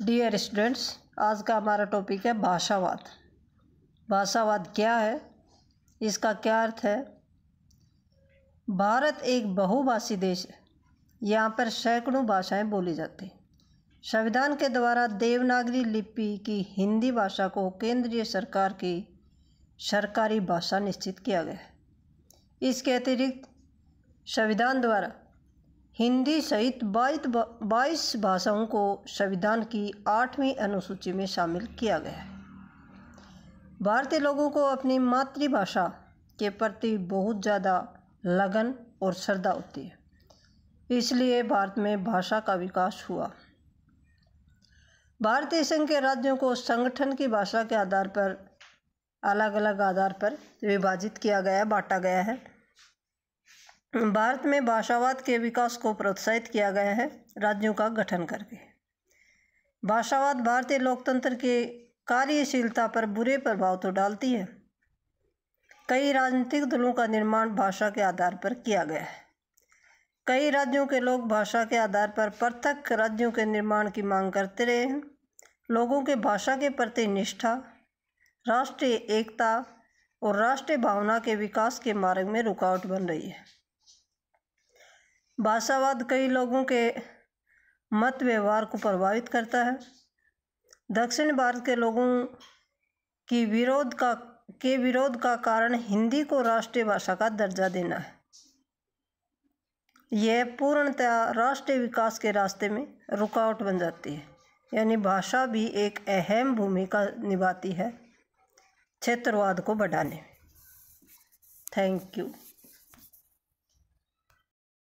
dear students आज का हमारा टॉपिक है भाषावाद भाषावाद क्या है इसका क्या अर्थ है भारत एक बहुभाषी देश है यहाँ पर सैकड़ों भाषाएं बोली जाती हैं संविधान के द्वारा देवनागरी लिपि की हिंदी भाषा को केंद्रीय सरकार की सरकारी भाषा निश्चित किया गया है इसके अतिरिक्त संविधान द्वारा हिंदी सहित बाईस भाषाओं को संविधान की आठवीं अनुसूची में शामिल किया गया है भारतीय लोगों को अपनी मातृभाषा के प्रति बहुत ज़्यादा लगन और श्रद्धा होती है इसलिए भारत में भाषा का विकास हुआ भारतीय संघ के राज्यों को संगठन की भाषा के आधार पर अलग अलग आधार पर विभाजित किया गया बांटा गया है भारत में भाषावाद के विकास को प्रोत्साहित किया गया है राज्यों का गठन करके भाषावाद भारतीय लोकतंत्र के कार्यशीलता पर बुरे प्रभाव तो डालती है कई राजनीतिक दलों का निर्माण भाषा के आधार पर किया गया है कई राज्यों के लोग भाषा के आधार पर पृथक राज्यों के निर्माण की मांग करते रहे हैं लोगों के भाषा के प्रति निष्ठा राष्ट्रीय एकता और राष्ट्रीय भावना के विकास के मार्ग में रुकावट बन रही है भाषावाद कई लोगों के मत व्यवहार को प्रभावित करता है दक्षिण भारत के लोगों की विरोध का के विरोध का कारण हिंदी को राष्ट्रीय भाषा का दर्जा देना है यह पूर्णतया राष्ट्रीय विकास के रास्ते में रुकावट बन जाती है यानी भाषा भी एक अहम भूमिका निभाती है क्षेत्रवाद को बढ़ाने में थैंक यू